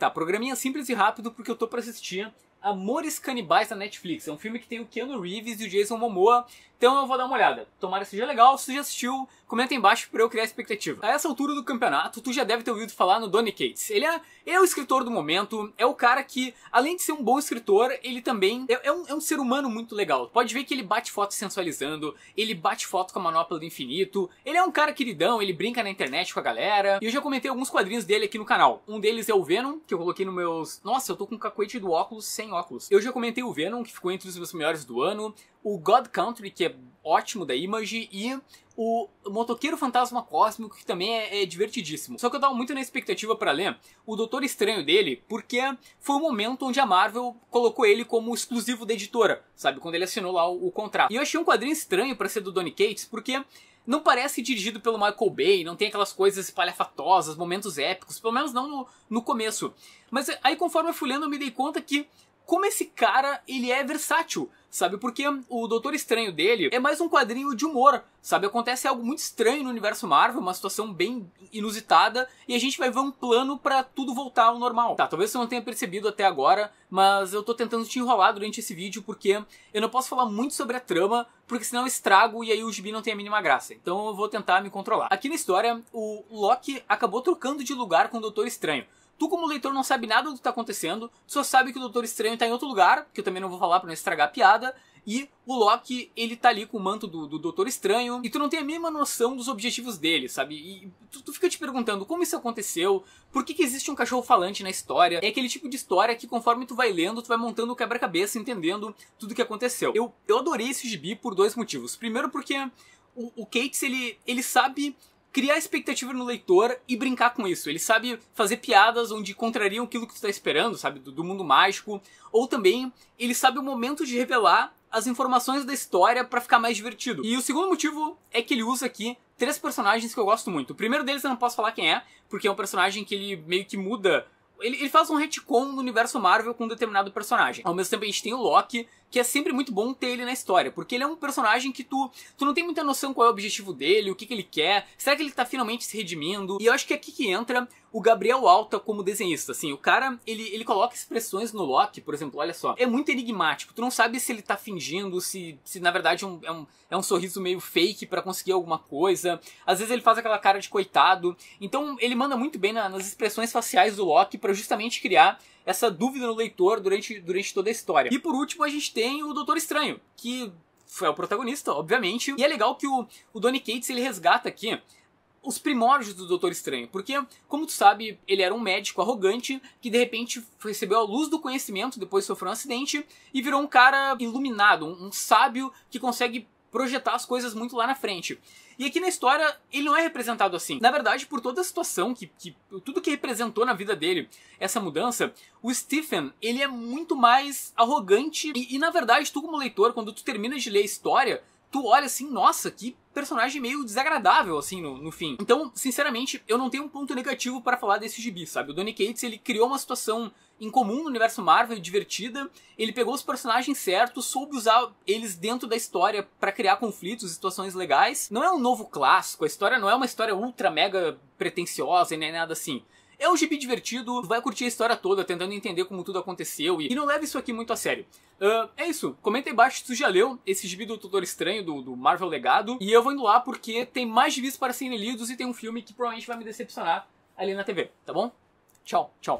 Tá, programinha simples e rápido porque eu tô para assistir Amores Canibais da Netflix. É um filme que tem o Keanu Reeves e o Jason Momoa. Então eu vou dar uma olhada. Tomara que seja legal. Se já assistiu, comenta aí embaixo pra eu criar expectativa. A essa altura do campeonato, tu já deve ter ouvido falar no Donny Cates. Ele é, ele é o escritor do momento, é o cara que, além de ser um bom escritor, ele também é, é, um, é um ser humano muito legal. Pode ver que ele bate foto sensualizando, ele bate foto com a manopla do infinito, ele é um cara queridão, ele brinca na internet com a galera. E eu já comentei alguns quadrinhos dele aqui no canal. Um deles é o Venom, que eu coloquei no meus... Nossa, eu tô com o cacuete do óculos sem óculos. Eu já comentei o Venom, que ficou entre os meus melhores do ano, o God Country, que é ótimo da Image, e o Motoqueiro Fantasma Cósmico, que também é, é divertidíssimo. Só que eu tava muito na expectativa para ler o Doutor Estranho dele, porque foi o um momento onde a Marvel colocou ele como exclusivo da editora, sabe? Quando ele assinou lá o, o contrato. E eu achei um quadrinho estranho para ser do Donny Cates, porque não parece dirigido pelo Michael Bay, não tem aquelas coisas espalhafatosas, momentos épicos, pelo menos não no, no começo. Mas aí conforme eu fui lendo eu me dei conta que como esse cara ele é versátil sabe? Porque o Doutor Estranho dele é mais um quadrinho de humor, sabe? Acontece algo muito estranho no universo Marvel, uma situação bem inusitada, e a gente vai ver um plano para tudo voltar ao normal. Tá, talvez você não tenha percebido até agora, mas eu tô tentando te enrolar durante esse vídeo porque eu não posso falar muito sobre a trama, porque senão eu estrago e aí o gibi não tem a mínima graça. Então eu vou tentar me controlar. Aqui na história, o Loki acabou trocando de lugar com o Doutor Estranho. Tu, como leitor, não sabe nada do que tá acontecendo, só sabe que o Doutor Estranho tá em outro lugar, que eu também não vou falar para não estragar a piada, e o Loki, ele tá ali com o manto do, do Doutor Estranho, e tu não tem a mesma noção dos objetivos dele, sabe? E tu, tu, fica te perguntando como isso aconteceu, por que, que existe um cachorro falante na história. É aquele tipo de história que conforme tu vai lendo, tu vai montando o quebra-cabeça, entendendo tudo o que aconteceu. Eu, eu adorei esse gibi por dois motivos. Primeiro porque o, o Cates, ele, ele sabe criar expectativa no leitor e brincar com isso. Ele sabe fazer piadas onde contrariam aquilo que tu tá esperando, sabe? Do, do mundo mágico. Ou também, ele sabe o momento de revelar as informações da história para ficar mais divertido. E o segundo motivo é que ele usa aqui três personagens que eu gosto muito. O primeiro deles eu não posso falar quem é, porque é um personagem que ele meio que muda ele, ele, faz um retcon no universo Marvel com um determinado personagem. Ao mesmo tempo, a gente tem o Loki, que é sempre muito bom ter ele na história, porque ele é um personagem que tu, tu não tem muita noção qual é o objetivo dele, o que, que ele quer, será que ele tá finalmente se redimindo? E eu acho que é aqui que entra o Gabriel Alta como desenhista, assim, o cara, ele, ele coloca expressões no Loki, por exemplo, olha só, é muito enigmático, tu não sabe se ele tá fingindo, se, se na verdade é um, é um, é um sorriso meio fake para conseguir alguma coisa, às vezes ele faz aquela cara de coitado, então ele manda muito bem na, nas expressões faciais do Loki para justamente criar essa dúvida no leitor durante, durante toda a história. E por último a gente tem tem o Doutor Estranho, que foi o protagonista, obviamente. E é legal que o, o Donny Cates ele resgata aqui os primórdios do Doutor Estranho, porque, como tu sabe, ele era um médico arrogante que de repente recebeu a luz do conhecimento depois sofreu um acidente e virou um cara iluminado, um, um sábio que consegue projetar as coisas muito lá na frente. E aqui na história, ele não é representado assim. Na verdade, por toda a situação, que, que tudo que representou na vida dele, essa mudança, o Stephen, ele é muito mais arrogante. E, e na verdade, tu como leitor, quando tu termina de ler a história, tu olha assim, nossa, que personagem meio desagradável, assim, no, no fim. Então, sinceramente, eu não tenho um ponto negativo para falar desse gibi, sabe? O Donny Cates, ele criou uma situação incomum no universo Marvel, divertida. Ele pegou os personagens certos, soube usar eles dentro da história para criar conflitos, situações legais. Não é um novo clássico, a história não é uma história ultra mega pretensiosa nem nada assim. É um gibi divertido, vai curtir a história toda, tentando entender como tudo aconteceu e, e não leve isso aqui muito a sério. Uh, é isso, comenta aí embaixo se tu já leu esse gibi do Doutor Estranho, do, do Marvel Legado, e eu vou indo lá porque tem mais gibis para serem lidos e tem um filme que provavelmente vai me decepcionar ali na TV, tá bom? Tchau, tchau.